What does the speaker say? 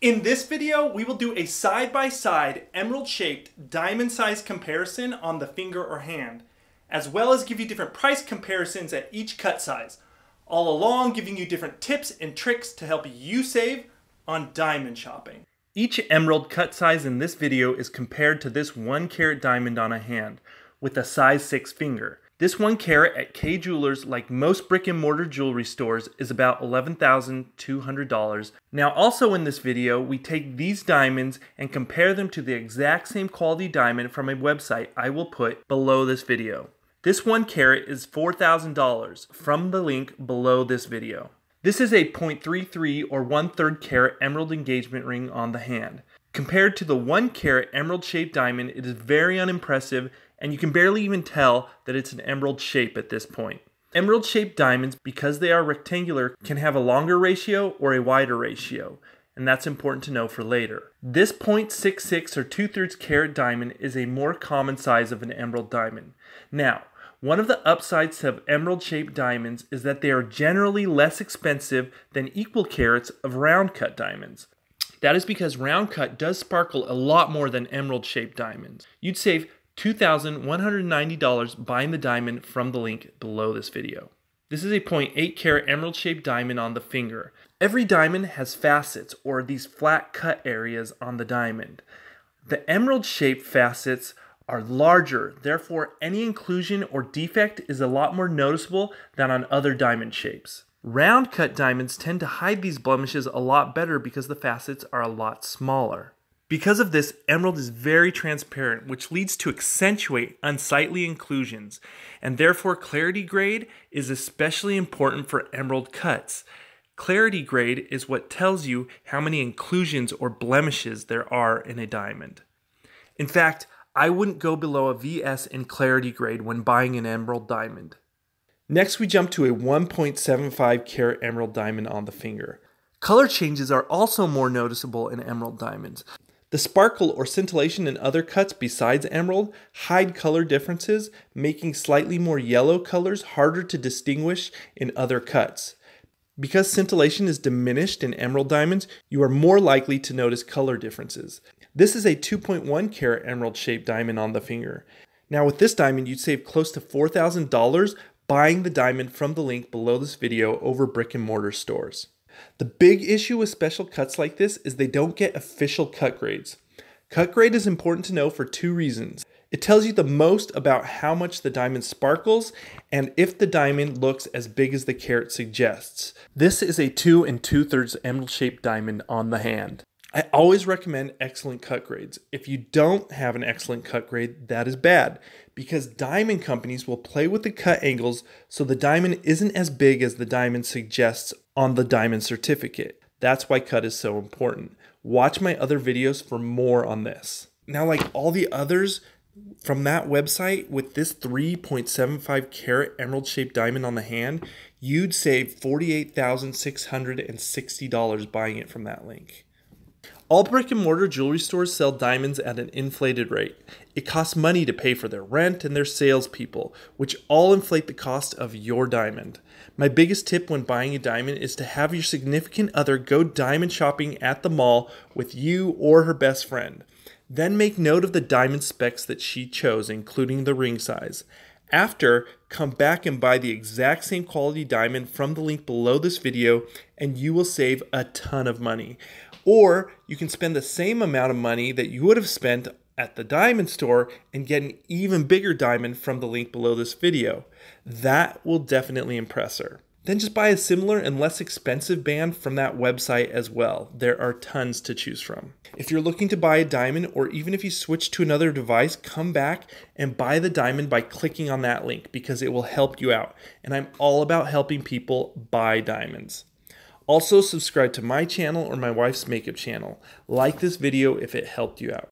In this video, we will do a side-by-side emerald-shaped diamond size comparison on the finger or hand, as well as give you different price comparisons at each cut size, all along giving you different tips and tricks to help you save on diamond shopping. Each emerald cut size in this video is compared to this one carat diamond on a hand with a size 6 finger. This one carat at K Jewelers, like most brick and mortar jewelry stores, is about $11,200. Now also in this video, we take these diamonds and compare them to the exact same quality diamond from a website I will put below this video. This one carat is $4,000 from the link below this video. This is a 0.33 or 1 3 carat emerald engagement ring on the hand. Compared to the 1 carat emerald shaped diamond, it is very unimpressive and you can barely even tell that it's an emerald shape at this point. Emerald shaped diamonds, because they are rectangular, can have a longer ratio or a wider ratio, and that's important to know for later. This 0.66 or 2 thirds carat diamond is a more common size of an emerald diamond. Now, one of the upsides of emerald shaped diamonds is that they are generally less expensive than equal carats of round cut diamonds. That is because round cut does sparkle a lot more than emerald shaped diamonds. You'd save $2,190 buying the diamond from the link below this video. This is a 0.8 carat emerald shaped diamond on the finger. Every diamond has facets or these flat cut areas on the diamond. The emerald shaped facets are larger, therefore any inclusion or defect is a lot more noticeable than on other diamond shapes. Round cut diamonds tend to hide these blemishes a lot better because the facets are a lot smaller. Because of this, emerald is very transparent, which leads to accentuate unsightly inclusions, and therefore clarity grade is especially important for emerald cuts. Clarity grade is what tells you how many inclusions or blemishes there are in a diamond. In fact, I wouldn't go below a VS in clarity grade when buying an emerald diamond. Next, we jump to a 1.75 carat emerald diamond on the finger. Color changes are also more noticeable in emerald diamonds. The sparkle or scintillation in other cuts besides emerald hide color differences, making slightly more yellow colors harder to distinguish in other cuts. Because scintillation is diminished in emerald diamonds, you are more likely to notice color differences. This is a 2.1 carat emerald shaped diamond on the finger. Now with this diamond, you'd save close to $4,000 buying the diamond from the link below this video over brick and mortar stores. The big issue with special cuts like this is they don't get official cut grades. Cut grade is important to know for two reasons. It tells you the most about how much the diamond sparkles and if the diamond looks as big as the carat suggests. This is a 2 and 2 thirds emerald shaped diamond on the hand. I always recommend excellent cut grades. If you don't have an excellent cut grade, that is bad because diamond companies will play with the cut angles so the diamond isn't as big as the diamond suggests on the diamond certificate. That's why cut is so important. Watch my other videos for more on this. Now, like all the others from that website with this 3.75 carat emerald shaped diamond on the hand, you'd save $48,660 buying it from that link. All brick and mortar jewelry stores sell diamonds at an inflated rate. It costs money to pay for their rent and their salespeople, which all inflate the cost of your diamond. My biggest tip when buying a diamond is to have your significant other go diamond shopping at the mall with you or her best friend. Then make note of the diamond specs that she chose, including the ring size. After, come back and buy the exact same quality diamond from the link below this video and you will save a ton of money. Or you can spend the same amount of money that you would have spent at the diamond store and get an even bigger diamond from the link below this video. That will definitely impress her then just buy a similar and less expensive band from that website as well. There are tons to choose from. If you're looking to buy a diamond, or even if you switch to another device, come back and buy the diamond by clicking on that link because it will help you out. And I'm all about helping people buy diamonds. Also, subscribe to my channel or my wife's makeup channel. Like this video if it helped you out.